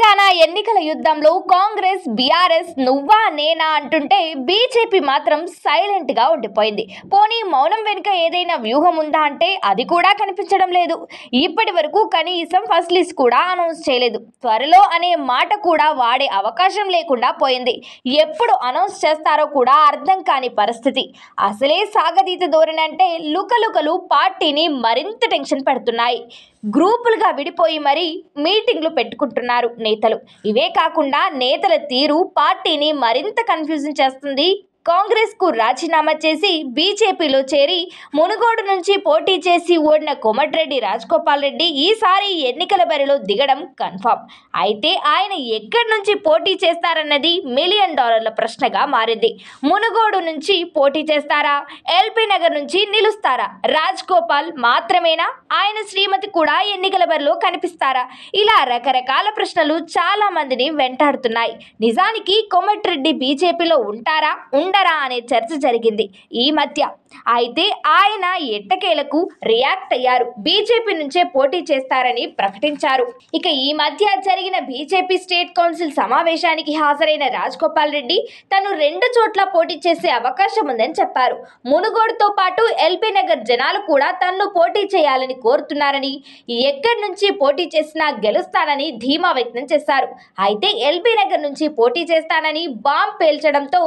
తెలంగాణ ఎన్నికల యుద్ధంలో కాంగ్రెస్ బీఆర్ఎస్ నువ్వా నేనా అంటుంటే బీజేపీ మాత్రం సైలెంట్గా ఉండిపోయింది పోనీ మౌనం వెనుక ఏదైనా వ్యూహం ఉందా అంటే అది కూడా కనిపించడం లేదు ఇప్పటి వరకు కనీసం ఫస్ట్ లిస్ట్ కూడా అనౌన్స్ చేయలేదు త్వరలో అనే మాట కూడా వాడే అవకాశం లేకుండా పోయింది ఎప్పుడు అనౌన్స్ చేస్తారో కూడా అర్థం కాని పరిస్థితి అసలే సాగదీత ధోరణి అంటే లుకలుకలు పార్టీని మరింత టెన్షన్ పెడుతున్నాయి గ్రూపులుగా విడిపోయి మరీ మీటింగ్లు పెట్టుకుంటున్నారు నేతలు ఇవే కాకుండా నేతల తీరు పార్టీని మరింత కన్ఫ్యూజన్ చేస్తుంది కాంగ్రెస్కు రాజీనామా చేసి బీజేపీలో చేరి మునుగోడు నుంచి పోటీ చేసి ఓడిన కోమటిరెడ్డి రాజగోపాల్ రెడ్డి ఈసారి ఎన్నికల బరిలో దిగడం కన్ఫామ్ అయితే ఆయన ఎక్కడి నుంచి పోటీ చేస్తారన్నది మిలియన్ డాలర్ల ప్రశ్నగా మారింది మునుగోడు నుంచి పోటీ చేస్తారా ఎల్బీ నగర్ నుంచి నిలుస్తారా రాజ్ గోపాల్ మాత్రమేనా ఆయన శ్రీమతి కూడా ఎన్నికల బరిలో కనిపిస్తారా ఇలా రకరకాల ప్రశ్నలు చాలా మందిని వెంటాడుతున్నాయి నిజానికి కోమటిరెడ్డి బీజేపీలో ఉంటారా ఉండరా అనే చర్చ జరిగింది ఈ మధ్య అయితే ఆయన ఎట్టకేలకు రియాక్ట్ అయ్యారు బీజేపీ నుంచే పోటీ చేస్తారని ప్రకటించారు ఇక ఈ మధ్య జరిగిన బీజేపీ స్టేట్ కౌన్సిల్ సమావేశానికి హాజరైన రాజ్గోపాల్ రెడ్డి తను రెండు చోట్ల పోటీ చేసే అవకాశం ఉందని చెప్పారు మునుగోడుతో పాటు ఎల్బీ నగర్ జనాలు కూడా తన్ను పోటీ చేయాలని కోరుతున్నారని ఎక్కడి నుంచి పోటీ చేసినా గెలుస్తానని ధీమా వ్యక్తం చేశారు అయితే ఎల్బీ నగర్ నుంచి పోటీ చేస్తానని బాంబ్ పేల్చడంతో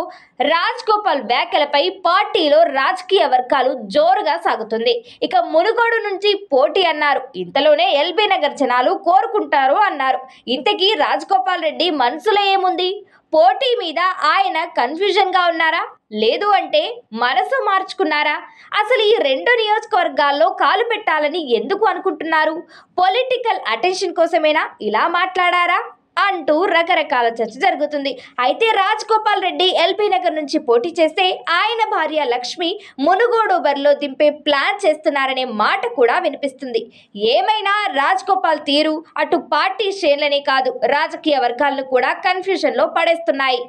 రాజ్ రాజ్ గోపాల్ వ్యాఖ్యలపై పార్టీలో రాజకీయ వర్గాలు జోరుగా సాగుతుంది ఇక మునుగోడు నుంచి పోటీ అన్నారు ఇంతలోనే ఎల్బీ నగర్ జనాలు కోరుకుంటారు అన్నారు ఇంతకీ రాజ్ గోపాల్ రెడ్డి మనసులో ఏముంది పోటీ మీద ఆయన కన్ఫ్యూజన్గా ఉన్నారా లేదు అంటే మనసు మార్చుకున్నారా అసలు ఈ రెండు నియోజకవర్గాల్లో కాలు పెట్టాలని ఎందుకు అనుకుంటున్నారు పొలిటికల్ అటెన్షన్ కోసమేనా ఇలా మాట్లాడారా అంటూ రకరకాల చర్చ జరుగుతుంది అయితే రాజ్ గోపాల్ రెడ్డి ఎల్బీ నగర్ నుంచి పోటీ చేస్తే ఆయన భార్య లక్ష్మి మునుగోడు బరిలో దింపే ప్లాన్ చేస్తున్నారనే మాట కూడా వినిపిస్తుంది ఏమైనా రాజ్ గోపాల్ తీరు అటు పార్టీ శ్రేణులనే కాదు రాజకీయ వర్గాలను కూడా లో పడేస్తున్నాయి